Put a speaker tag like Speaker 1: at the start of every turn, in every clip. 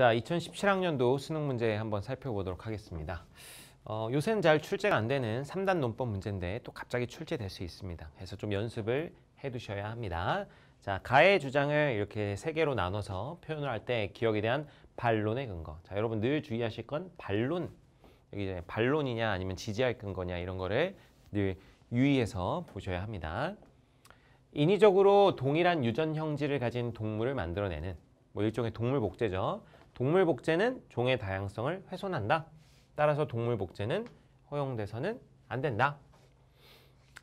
Speaker 1: 자, 2017학년도 수능 문제 한번 살펴보도록 하겠습니다. 어, 요새는 잘 출제가 안 되는 3단 논법 문제인데 또 갑자기 출제될 수 있습니다. 그래서 좀 연습을 해 두셔야 합니다. 자, 가의 주장을 이렇게 세 개로 나눠서 표현을 할 때 기억에 대한 반론의 근거. 자, 여러분 늘 주의하실 건 반론. 여기 이제 반론이냐 아니면 지지할 근거냐 이런 거를 늘 유의해서 보셔야 합니다. 인위적으로 동일한 유전 형질을 가진 동물을 만들어내는 뭐 일종의 동물 복제죠. 동물 복제는 종의 다양성을 훼손한다. 따라서 동물 복제는 허용돼서는 안 된다.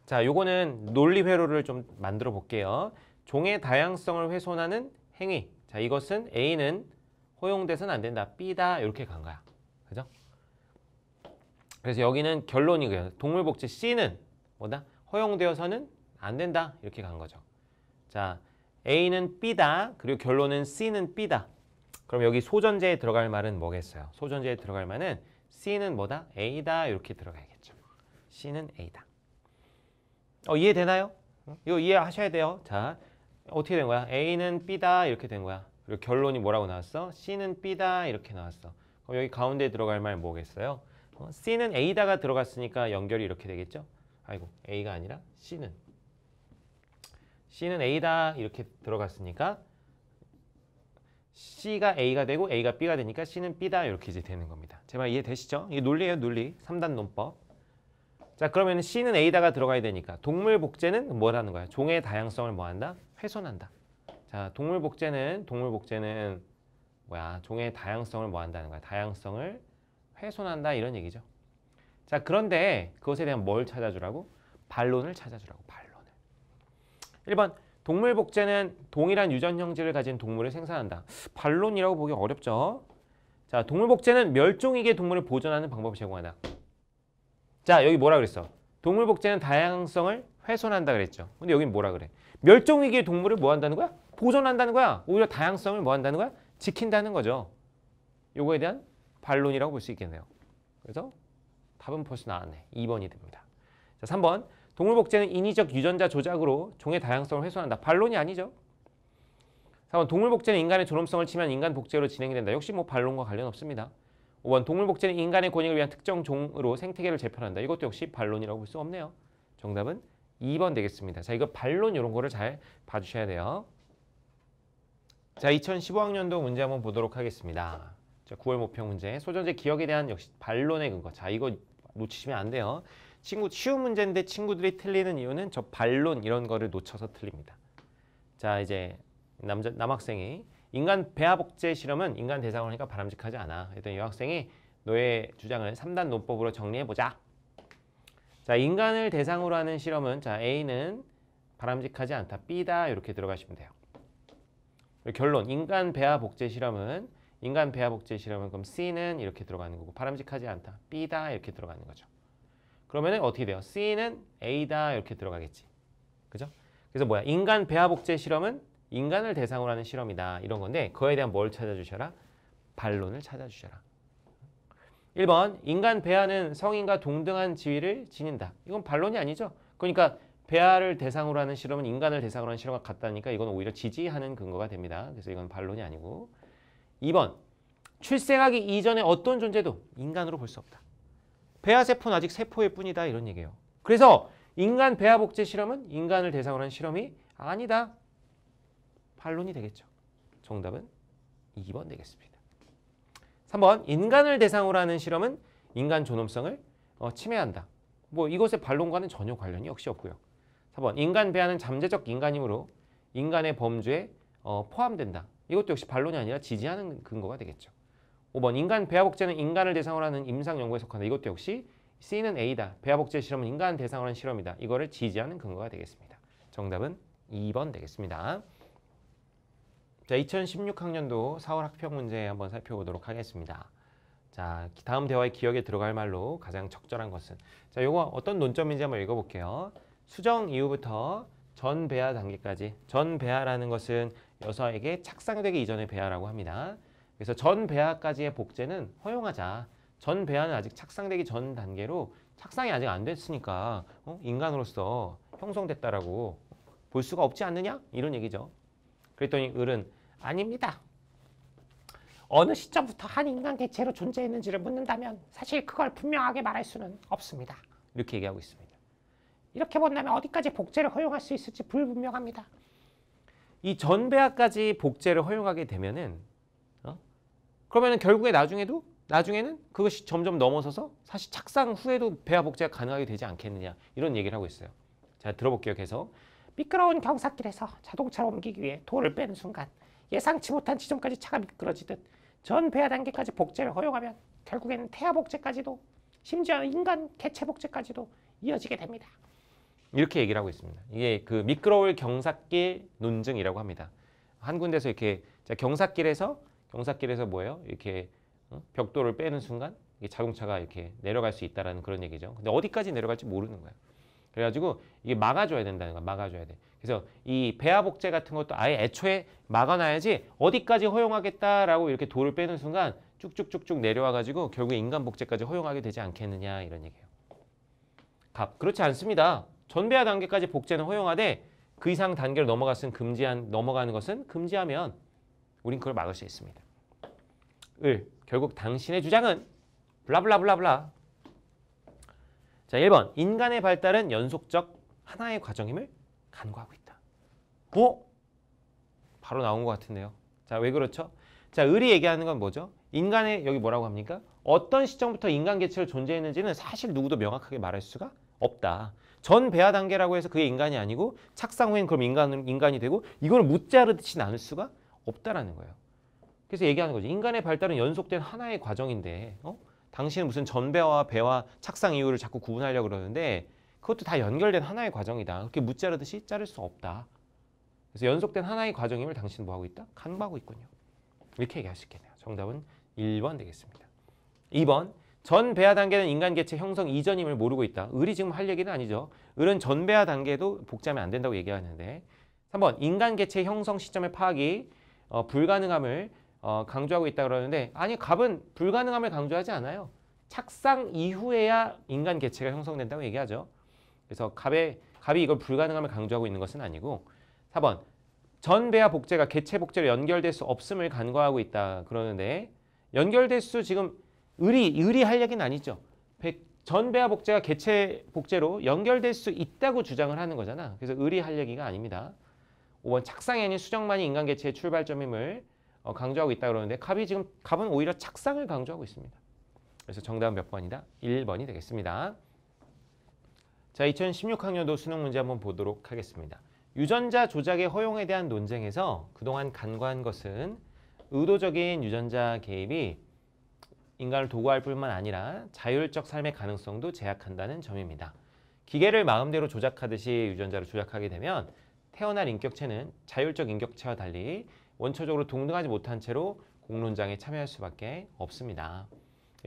Speaker 1: 자, 요거는 논리 회로를 좀 만들어 볼게요. 종의 다양성을 훼손하는 행위. 자, 이것은 A는 허용돼서는 안 된다. B다. 이렇게 간 거야. 그죠? 그래서 여기는 결론이고요. 동물 복제 C는 뭐다? 허용되어서는 안 된다. 이렇게 간 거죠. 자, A는 B다. 그리고 결론은 C는 B다. 그럼 여기 소전제에 들어갈 말은 뭐겠어요? 소전제에 들어갈 말은 C는 뭐다? A다 이렇게 들어가야겠죠. C는 A다. 어, 이해되나요? 이거 이해하셔야 돼요. 자, 어떻게 된 거야? A는 B다 이렇게 된 거야. 그리고 결론이 뭐라고 나왔어? C는 B다 이렇게 나왔어. 그럼 여기 가운데 들어갈 말 뭐겠어요? 어, C는 A다가 들어갔으니까 연결이 이렇게 되겠죠? 아이고, A가 아니라 C는. C는 A다 이렇게 들어갔으니까 C가 A가 되고 A가 B가 되니까 C는 B다 이렇게 이제 되는 겁니다. 제 말 이해되시죠? 이게 논리예요 논리. 3단 논법. 자 그러면 C는 A다가 들어가야 되니까 동물 복제는 뭘하는 거야? 종의 다양성을 뭐한다? 훼손한다. 자 동물 복제는 동물 복제는 뭐야? 종의 다양성을 뭐한다는 거야? 다양성을 훼손한다 이런 얘기죠. 자 그런데 그것에 대한 뭘 찾아주라고? 반론을 찾아주라고 반론을. 1번 동물 복제는 동일한 유전 형질을 가진 동물을 생산한다. 반론이라고 보기 어렵죠. 자, 동물 복제는 멸종위기의 동물을 보존하는 방법을 제공한다. 자, 여기 뭐라 그랬어? 동물 복제는 다양성을 훼손한다 그랬죠. 근데 여기는 뭐라 그래? 멸종위기의 동물을 뭐 한다는 거야? 보존한다는 거야. 오히려 다양성을 뭐 한다는 거야? 지킨다는 거죠. 요거에 대한 반론이라고 볼 수 있겠네요. 그래서 답은 벌써 나왔네. 2번이 됩니다. 자, 3번. 동물복제는 인위적 유전자 조작으로 종의 다양성을 훼손한다. 반론이 아니죠. 4번 동물복제는 인간의 존엄성을 치면 인간복제로 진행이 된다. 역시 뭐 반론과 관련 없습니다. 5번 동물복제는 인간의 권익을 위한 특정 종으로 생태계를 재편한다. 이것도 역시 반론이라고 볼 수 없네요. 정답은 2번 되겠습니다. 자, 이거 반론 이런 거를 잘 봐주셔야 돼요. 자, 2015학년도 문제 한번 보도록 하겠습니다. 자, 9월 모평 문제, 소전제 기억에 대한 역시 반론의 근거. 자, 이거 놓치시면 안 돼요. 친구 쉬운 문제인데 친구들이 틀리는 이유는 저 반론 이런 거를 놓쳐서 틀립니다. 자 이제 남자 남학생이 인간 배아복제 실험은 인간 대상으로 하니까 바람직하지 않아. 그랬더 여학생이 너의 주장을 3단 논법으로 정리해보자. 자 인간을 대상으로 하는 실험은 자 A는 바람직하지 않다. B다 이렇게 들어가시면 돼요. 결론 인간 배아복제 실험은 인간 배아복제 실험은 그럼 C는 이렇게 들어가는 거고 바람직하지 않다. B다 이렇게 들어가는 거죠. 그러면 어떻게 돼요? C는 A다 이렇게 들어가겠지. 그죠? 그래서 뭐야? 인간 배아 복제 실험은 인간을 대상으로 하는 실험이다. 이런 건데 그거에 대한 뭘 찾아주셔라? 반론을 찾아주셔라. 1번 인간 배아는 성인과 동등한 지위를 지닌다. 이건 반론이 아니죠. 그러니까 배아를 대상으로 하는 실험은 인간을 대상으로 하는 실험과 같다니까 이건 오히려 지지하는 근거가 됩니다. 그래서 이건 반론이 아니고 2번 출생하기 이전에 어떤 존재도 인간으로 볼 수 없다. 배아세포는 아직 세포일 뿐이다 이런 얘기예요. 그래서 인간 배아복제 실험은 인간을 대상으로 한 실험이 아니다. 반론이 되겠죠. 정답은 2번 되겠습니다. 3번 인간을 대상으로 하는 실험은 인간 존엄성을 어, 침해한다. 뭐 이것의 반론과는 전혀 관련이 역시 없고요. 4번 인간 배아는 잠재적 인간이므로 인간의 범죄에 어, 포함된다. 이것도 역시 반론이 아니라 지지하는 근거가 되겠죠. 5번 인간 배아복제는 인간을 대상으로 하는 임상 연구에 속한다. 이것도 역시 C는 A다. 배아복제 실험은 인간 대상으로 하는 실험이다. 이거를 지지하는 근거가 되겠습니다. 정답은 2번 되겠습니다. 자, 2016학년도 4월 학평 문제 한번 살펴보도록 하겠습니다. 자, 다음 대화의 기억에 들어갈 말로 가장 적절한 것은 자, 요거 어떤 논점인지 한번 읽어볼게요. 수정 이후부터 전배아 단계까지 전배아라는 것은 여성에게 착상되기 이전의 배아라고 합니다. 그래서 전 배아까지의 복제는 허용하자. 전 배아는 아직 착상되기 전 단계로 착상이 아직 안 됐으니까 어? 인간으로서 형성됐다라고 볼 수가 없지 않느냐? 이런 얘기죠. 그랬더니 을은 아닙니다. 어느 시점부터 한 인간 개체로 존재했는지를 묻는다면 사실 그걸 분명하게 말할 수는 없습니다. 이렇게 얘기하고 있습니다. 이렇게 본다면 어디까지 복제를 허용할 수 있을지 불분명합니다. 이 전배아까지 복제를 허용하게 되면은 그러면 결국에 나중에도 나중에는 그것이 점점 넘어서서 사실 착상 후에도 배아 복제가 가능하게 되지 않겠느냐 이런 얘기를 하고 있어요. 자 들어볼게요. 그래서 미끄러운 경사길에서 자동차로 옮기기 위해 돌을 빼는 순간 예상치 못한 지점까지 차가 미끄러지듯 전 배아 단계까지 복제를 허용하면 결국에는 태아 복제까지도 심지어 인간 개체 복제까지도 이어지게 됩니다. 이렇게 얘기를 하고 있습니다. 이게 그 미끄러울 경사길 논증이라고 합니다. 한 군데서 이렇게 경사길에서 경사길에서 뭐예요? 이렇게 어? 벽돌을 빼는 순간 자동차가 이렇게 내려갈 수 있다라는 그런 얘기죠. 근데 어디까지 내려갈지 모르는 거예요 그래가지고 이게 막아줘야 된다는 거야. 막아줘야 돼. 그래서 이 배아 복제 같은 것도 아예 애초에 막아놔야지 어디까지 허용하겠다라고 이렇게 돌을 빼는 순간 쭉쭉쭉쭉 내려와가지고 결국에 인간 복제까지 허용하게 되지 않겠느냐 이런 얘기예요. 갑 그렇지 않습니다. 전배아 단계까지 복제는 허용하되 그 이상 단계로 넘어갔은 금지한 넘어가는 것은 금지하면 우린 그걸 막을 수 있습니다. 을 결국 당신의 주장은 블라블라블라블라 자 1번 인간의 발달은 연속적 하나의 과정임을 간과하고 있다. 어? 바로 나온 것 같은데요. 자왜 그렇죠? 자 을이 얘기하는 건 뭐죠? 인간의 여기 뭐라고 합니까? 어떤 시점부터 인간 개체를 존재했는지는 사실 누구도 명확하게 말할 수가 없다. 전 배아 단계라고 해서 그게 인간이 아니고 착상 후엔 그럼 인간, 인간이 되고 이걸 묻자르듯이 나눌 수가 없다라는 거예요. 그래서 얘기하는 거죠. 인간의 발달은 연속된 하나의 과정인데 어? 당신은 무슨 전배와 배와 착상 이유를 자꾸 구분하려고 그러는데 그것도 다 연결된 하나의 과정이다. 그렇게 무자르듯이 자를 수 없다. 그래서 연속된 하나의 과정임을 당신은 뭐하고 있다? 간과하고 있군요. 이렇게 얘기하수겠네요 정답은 1번 되겠습니다. 2번 전배아 단계는 인간 개체 형성 이전임을 모르고 있다. 을이 지금 할 얘기는 아니죠. 을은 전배아 단계도 복잡하면 안 된다고 얘기하는데 3번 인간 개체 형성 시점의 파악이 어, 불가능함을 어, 강조하고 있다 그러는데 아니 갑은 불가능함을 강조하지 않아요. 착상 이후에야 인간 개체가 형성된다고 얘기하죠. 그래서 갑의 갑이 이걸 불가능함을 강조하고 있는 것은 아니고 4번 전배아 복제가 개체 복제로 연결될 수 없음을 간과하고 있다 그러는데 연결될 수 지금 의리 의리할 얘기는 아니죠. 전배아 복제가 개체 복제로 연결될 수 있다고 주장을 하는 거잖아. 그래서 의리할 얘기가 아닙니다. 5번 착상이 아닌 수정만이 인간 개체의 출발점임을 어, 강조하고 있다 그러는데 갑이 지금 갑은 오히려 착상을 강조하고 있습니다. 그래서 정답은 몇 번이다? 1번이 되겠습니다. 자, 2016학년도 수능 문제 한번 보도록 하겠습니다. 유전자 조작의 허용에 대한 논쟁에서 그동안 간과한 것은 의도적인 유전자 개입이 인간을 도구할 뿐만 아니라 자율적 삶의 가능성도 제약한다는 점입니다. 기계를 마음대로 조작하듯이 유전자를 조작하게 되면 태어난 인격체는 자율적 인격체와 달리 원초적으로 동등하지 못한 채로 공론장에 참여할 수밖에 없습니다.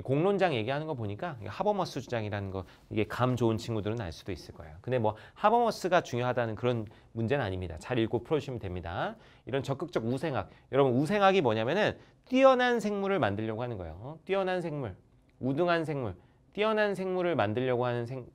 Speaker 1: 공론장 얘기하는 거 보니까 하버머스 주장이라는 거 이게 감 좋은 친구들은 알 수도 있을 거예요. 근데 뭐 하버머스가 중요하다는 그런 문제는 아닙니다. 잘 읽고 풀어주시면 됩니다. 이런 적극적 우생학. 여러분 우생학이 뭐냐면은 뛰어난 생물을 만들려고 하는 거예요. 어? 뛰어난 생물, 우등한 생물, 뛰어난 생물을 만들려고 하는 생,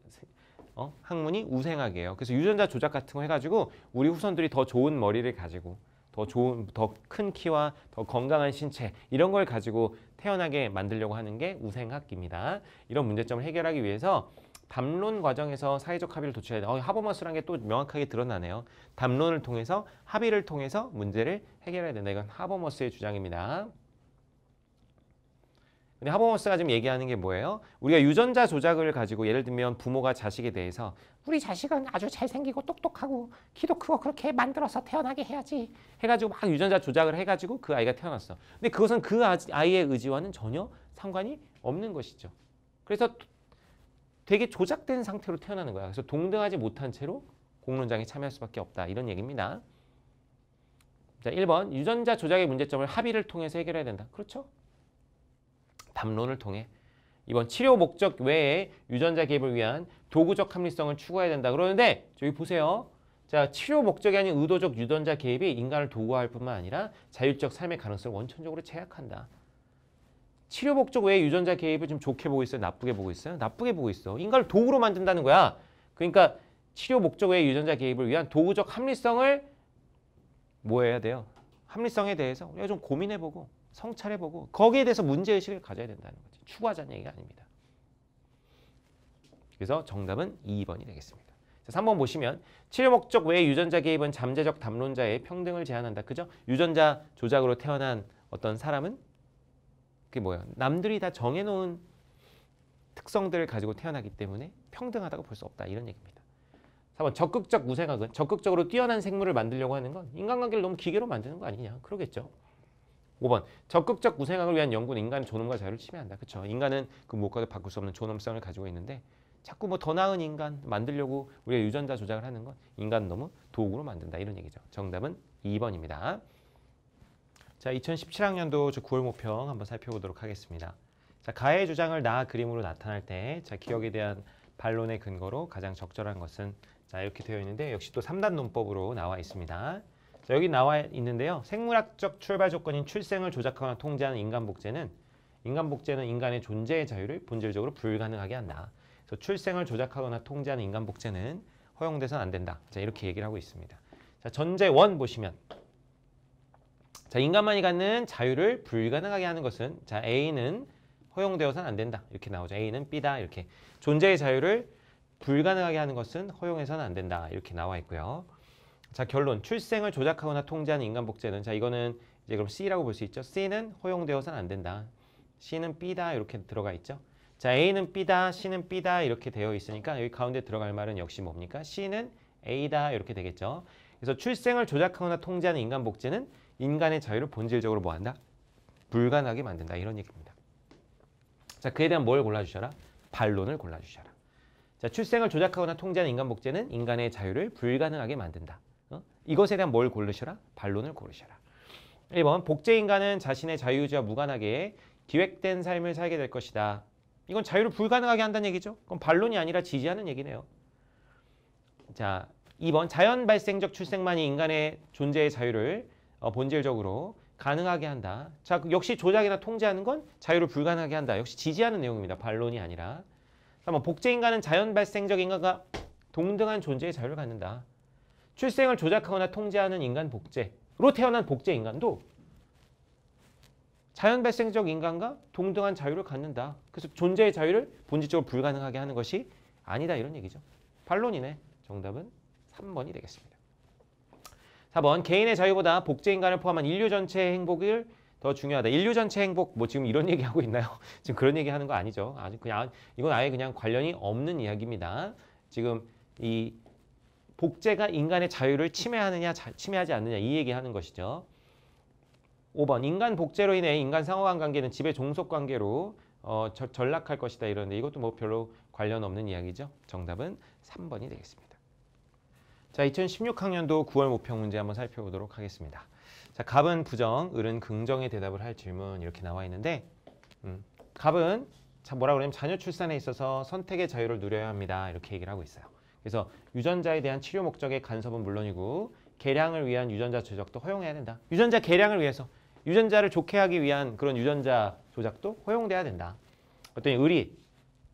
Speaker 1: 어? 학문이 우생하게 해요. 그래서 유전자 조작 같은 거 해가지고 우리 후손들이 더 좋은 머리를 가지고 더 좋은, 더 큰 키와 더 건강한 신체 이런 걸 가지고 태어나게 만들려고 하는 게 우생학입니다. 이런 문제점을 해결하기 위해서 담론 과정에서 사회적 합의를 도출해야 돼. 요 어, 하버머스라는게 또 명확하게 드러나네요. 담론을 통해서 합의를 통해서 문제를 해결해야 된다. 이건 하버머스의 주장입니다. 근데 하버머스가 지금 얘기하는 게 뭐예요? 우리가 유전자 조작을 가지고 예를 들면 부모가 자식에 대해서 우리 자식은 아주 잘생기고 똑똑하고 키도 크고 그렇게 만들어서 태어나게 해야지 해가지고 막 유전자 조작을 해가지고 그 아이가 태어났어. 근데 그것은 그 아, 아이의 의지와는 전혀 상관이 없는 것이죠. 그래서 되게 조작된 상태로 태어나는 거야. 그래서 동등하지 못한 채로 공론장에 참여할 수밖에 없다. 이런 얘기입니다. 자, 1번 유전자 조작의 문제점을 합의를 통해서 해결해야 된다. 그렇죠? 담론을 통해 이번 치료 목적 외에 유전자 개입을 위한 도구적 합리성을 추구해야 된다 그러는데 저기 보세요. 자 치료 목적이 아닌 의도적 유전자 개입이 인간을 도구화할 뿐만 아니라 자율적 삶의 가능성을 원천적으로 제약한다. 치료 목적 외에 유전자 개입을 좀 좋게 보고 있어요? 나쁘게 보고 있어요? 나쁘게 보고 있어. 인간을 도구로 만든다는 거야. 그러니까 치료 목적 외에 유전자 개입을 위한 도구적 합리성을 뭐 해야 돼요? 합리성에 대해서 우리가 좀 고민해보고 성찰해보고 거기에 대해서 문제의식을 가져야 된다는 거지. 추구하자는 얘기가 아닙니다. 그래서 정답은 2번이 되겠습니다. 3번 보시면 치료 목적 외에 유전자 개입은 잠재적 담론자의 평등을 제한한다. 그죠? 유전자 조작으로 태어난 어떤 사람은 그게 뭐야? 남들이 다 정해놓은 특성들을 가지고 태어나기 때문에 평등하다고 볼 수 없다. 이런 얘기입니다. 4번 적극적 무생학은 적극적으로 뛰어난 생물을 만들려고 하는 건 인간관계를 너무 기계로 만드는 거 아니냐. 그러겠죠. 5번 적극적 구생학을 위한 연구는 인간의 존엄과 자유를 침해한다. 그렇죠. 인간은 그 무엇과도 바꿀 수 없는 존엄성을 가지고 있는데 자꾸 뭐 더 나은 인간 만들려고 우리가 유전자 조작을 하는 건 인간 너무 도구로 만든다 이런 얘기죠. 정답은 2번입니다. 자, 2017학년도 저 9월 모평 한번 살펴보도록 하겠습니다. 자, 가해 주장을 나 그림으로 나타날 때 자, 기억에 대한 반론의 근거로 가장 적절한 것은 자, 이렇게 되어 있는데 역시 또 3단 논법으로 나와 있습니다. 자, 여기 나와 있는데요. 생물학적 출발 조건인 출생을 조작하거나 통제하는 인간 복제는 인간 복제는 인간의 존재의 자유를 본질적으로 불가능하게 한다. 그래서 출생을 조작하거나 통제하는 인간 복제는 허용돼선 안 된다. 자, 이렇게 얘기를 하고 있습니다. 자, 전제원 보시면 자, 인간만이 갖는 자유를 불가능하게 하는 것은 자, A는 허용되어선안 된다. 이렇게 나오죠. A는 B다. 이렇게. 존재의 자유를 불가능하게 하는 것은 허용해서는 안 된다. 이렇게 나와 있고요. 자 결론 출생을 조작하거나 통제하는 인간 복제는 자 이거는 이제 그럼 C라고 볼 수 있죠. C는 허용되어서는 안 된다. C는 B다 이렇게 들어가 있죠. 자 A는 B다, C는 B다 이렇게 되어 있으니까 여기 가운데 들어갈 말은 역시 뭡니까? C는 A다 이렇게 되겠죠. 그래서 출생을 조작하거나 통제하는 인간 복제는 인간의 자유를 본질적으로 뭐한다? 불가능하게 만든다 이런 얘기입니다. 자 그에 대한 뭘 골라주셔라? 반론을 골라주셔라. 자 출생을 조작하거나 통제하는 인간 복제는 인간의 자유를 불가능하게 만든다. 어? 이것에 대한 뭘 고르시라? 반론을 고르시라. 1번 복제인간은 자신의 자유지와 무관하게 기획된 삶을 살게 될 것이다. 이건 자유를 불가능하게 한다는 얘기죠. 그럼 반론이 아니라 지지하는 얘기네요. 자, 2번 자연 발생적 출생만이 인간의 존재의 자유를 어, 본질적으로 가능하게 한다. 자, 그 역시 조작이나 통제하는 건 자유를 불가능하게 한다. 역시 지지하는 내용입니다. 반론이 아니라. 3번 뭐 복제인간은 자연 발생적 인간과 동등한 존재의 자유를 갖는다. 출생을 조작하거나 통제하는 인간 복제로 태어난 복제 인간도 자연 발생적 인간과 동등한 자유를 갖는다. 그래서 존재의 자유를 본질적으로 불가능하게 하는 것이 아니다 이런 얘기죠. 반론이네. 정답은 3번이 되겠습니다. 4번 개인의 자유보다 복제 인간을 포함한 인류 전체의 행복을 더 중요하다. 인류 전체 행복 뭐 지금 이런 얘기하고 있나요? 지금 그런 얘기하는 거 아니죠. 아주 그냥 이건 아예 그냥 관련이 없는 이야기입니다. 지금 이 복제가 인간의 자유를 침해하느냐 자, 침해하지 않느냐 이 얘기하는 것이죠. 5번 인간 복제로 인해 인간 상호간 관계는 지배 종속 관계로 어, 저, 전락할 것이다 이러는데 이것도 뭐 별로 관련 없는 이야기죠. 정답은 3번이 되겠습니다. 자 2016학년도 9월 모평 문제 한번 살펴보도록 하겠습니다. 자 갑은 부정, 을은 긍정의 대답을 할 질문 이렇게 나와 있는데 음, 갑은 자, 뭐라 그러냐면 자녀 출산에 있어서 선택의 자유를 누려야 합니다 이렇게 얘기를 하고 있어요. 그래서 유전자에 대한 치료 목적의 간섭은 물론이고 개량을 위한 유전자 조작도 허용해야 된다. 유전자 개량을 위해서 유전자를 좋게 하기 위한 그런 유전자 조작도 허용돼야 된다. 어떤 의리,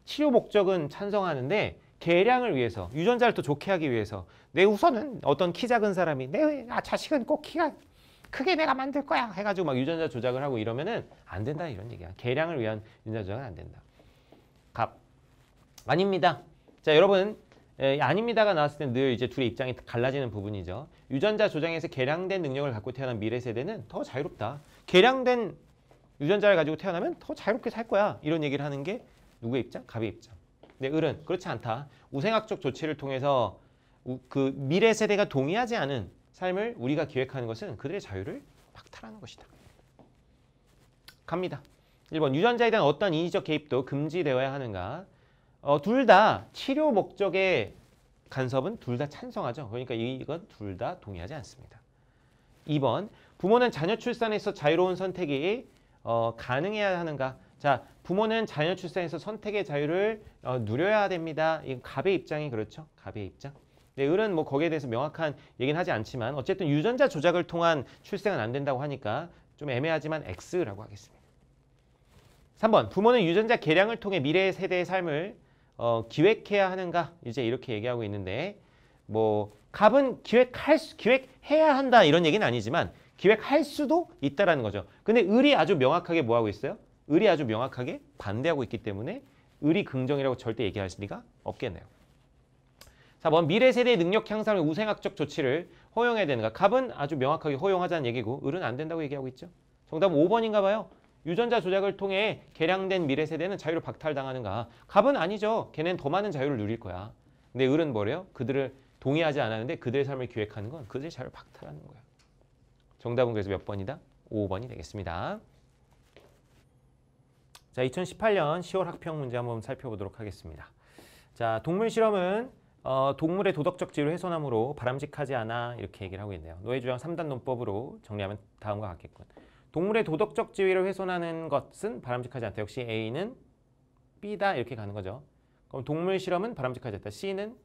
Speaker 1: 치료 목적은 찬성하는데 개량을 위해서 유전자를 또 좋게 하기 위해서 내 우선은 어떤 키 작은 사람이 내 아, 자식은 꼭 키가 크게 내가 만들 거야 해가지고 막 유전자 조작을 하고 이러면은 안 된다 이런 얘기야. 개량을 위한 유전자 조작은 안 된다. 갑 아닙니다. 자 여러분 에, 예, 아닙니다가 나왔을 때 늘 이제 둘의 입장이 갈라지는 부분이죠. 유전자 조장에서 개량된 능력을 갖고 태어난 미래 세대는 더 자유롭다. 개량된 유전자를 가지고 태어나면 더 자유롭게 살 거야. 이런 얘기를 하는 게 누구의 입장? 갑의 입장. 근데 네, 을은 그렇지 않다. 우생학적 조치를 통해서 우, 그 미래 세대가 동의하지 않은 삶을 우리가 기획하는 것은 그들의 자유를 박탈하는 것이다. 갑니다. 1번 유전자에 대한 어떤 인위적 개입도 금지되어야 하는가? 어, 둘 다 치료 목적의 간섭은 둘 다 찬성하죠. 그러니까 이건 둘 다 동의하지 않습니다. 2번 부모는 자녀 출산에서 자유로운 선택이 어, 가능해야 하는가? 자, 부모는 자녀 출산에서 선택의 자유를 어, 누려야 됩니다. 이 갑의 입장이 그렇죠. 갑의 입장. 네, 을은 뭐 거기에 대해서 명확한 얘기는 하지 않지만 어쨌든 유전자 조작을 통한 출생은 안 된다고 하니까 좀 애매하지만 X라고 하겠습니다. 3번 부모는 유전자 개량을 통해 미래의 세대의 삶을 어, 기획해야 하는가 이제 이렇게 얘기하고 있는데 뭐 갑은 기획할 수, 기획해야 한다 이런 얘기는 아니지만 기획할 수도 있다라는 거죠. 근데 을이 아주 명확하게 뭐 하고 있어요? 을이 아주 명확하게 반대하고 있기 때문에 을이 긍정이라고 절대 얘기할 수가 없겠네요. 자, 번 미래 세대의 능력 향상의 우생학적 조치를 허용해야 되는가? 갑은 아주 명확하게 허용하자는 얘기고 을은 안 된다고 얘기하고 있죠. 정답은 5번인가 봐요. 유전자 조작을 통해 개량된 미래 세대는 자유를 박탈당하는가? 갑은 아니죠. 걔는 더 많은 자유를 누릴 거야. 근데 을은 뭐래요? 그들을 동의하지 않았는데 그들의 삶을 기획하는 건 그들의 자유를 박탈하는 거야. 정답은 그래서 몇 번이다? 5번이 되겠습니다. 자, 2018년 10월 학평 문제 한번 살펴보도록 하겠습니다. 자, 동물 실험은 어, 동물의 도덕적 지위를 훼손함으로 바람직하지 않아 이렇게 얘기를 하고 있네요. 노예주장 3단 논법으로 정리하면 다음과 같겠군. 동물의 도덕적 지위를 훼손하는 것은 바람직하지 않다. 역시 A는 B다 이렇게 가는 거죠. 그럼 동물 실험은 바람직하지 않다. C는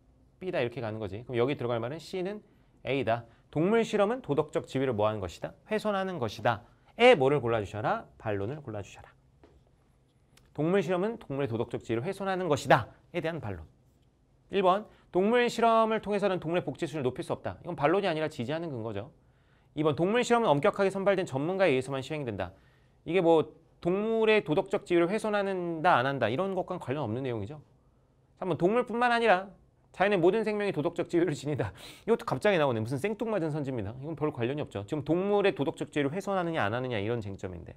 Speaker 1: B다 이렇게 가는 거지. 그럼 여기 들어갈 말은 C는 A다. 동물 실험은 도덕적 지위를 뭐하는 것이다? 훼손하는 것이다. 에 뭐를 골라주셔라? 반론을 골라주셔라. 동물 실험은 동물의 도덕적 지위를 훼손하는 것이다. 에 대한 반론. 1번 동물 실험을 통해서는 동물의 복지 수준을 높일 수 없다. 이건 반론이 아니라 지지하는 근거죠. 2번 동물 실험은 엄격하게 선발된 전문가에 의해서만 시행된다. 이게 뭐 동물의 도덕적 지위를 훼손하다안 한다 이런 것과는 관련 없는 내용이죠. 3번 동물뿐만 아니라 자연의 모든 생명이 도덕적 지위를 지닌다. 이것도 갑자기 나오네. 무슨 생뚱맞은 선지입니다. 이건 별 관련이 없죠. 지금 동물의 도덕적 지위를 훼손하느냐 안 하느냐 이런 쟁점인데.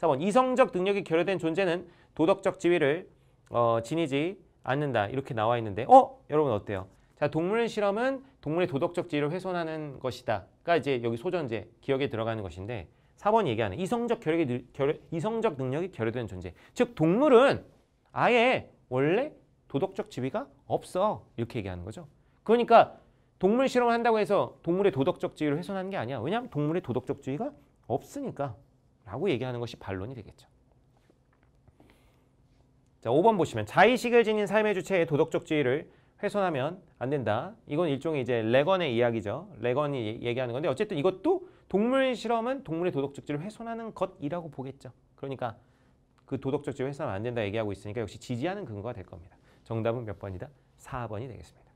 Speaker 1: 4번 이성적 능력이 결여된 존재는 도덕적 지위를 어, 지니지 않는다. 이렇게 나와 있는데 어? 여러분 어때요? 자 동물 실험은 동물의 도덕적 지위를 훼손하는 것이다가 이제 여기 소전제 기억에 들어가는 것인데 4번 얘기하는 이성적 결핵 이성적 능력이 결여된 존재. 즉 동물은 아예 원래 도덕적 지위가 없어 이렇게 얘기하는 거죠. 그러니까 동물 실험을 한다고 해서 동물의 도덕적 지위를 훼손하는 게 아니야. 왜냐하면 동물의 도덕적 지위가 없으니까 라고 얘기하는 것이 반론이 되겠죠. 자, 5번 보시면 자의식을 지닌 삶의 주체의 도덕적 지위를 훼손하면 안 된다. 이건 일종의 이제 레건의 이야기죠. 레건이 얘기하는 건데 어쨌든 이것도 동물 실험은 동물의 도덕적지를 훼손하는 것이라고 보겠죠. 그러니까 그 도덕적지를 훼손하면 안 된다 얘기하고 있으니까 역시 지지하는 근거가 될 겁니다. 정답은 몇 번이다? 4번이 되겠습니다.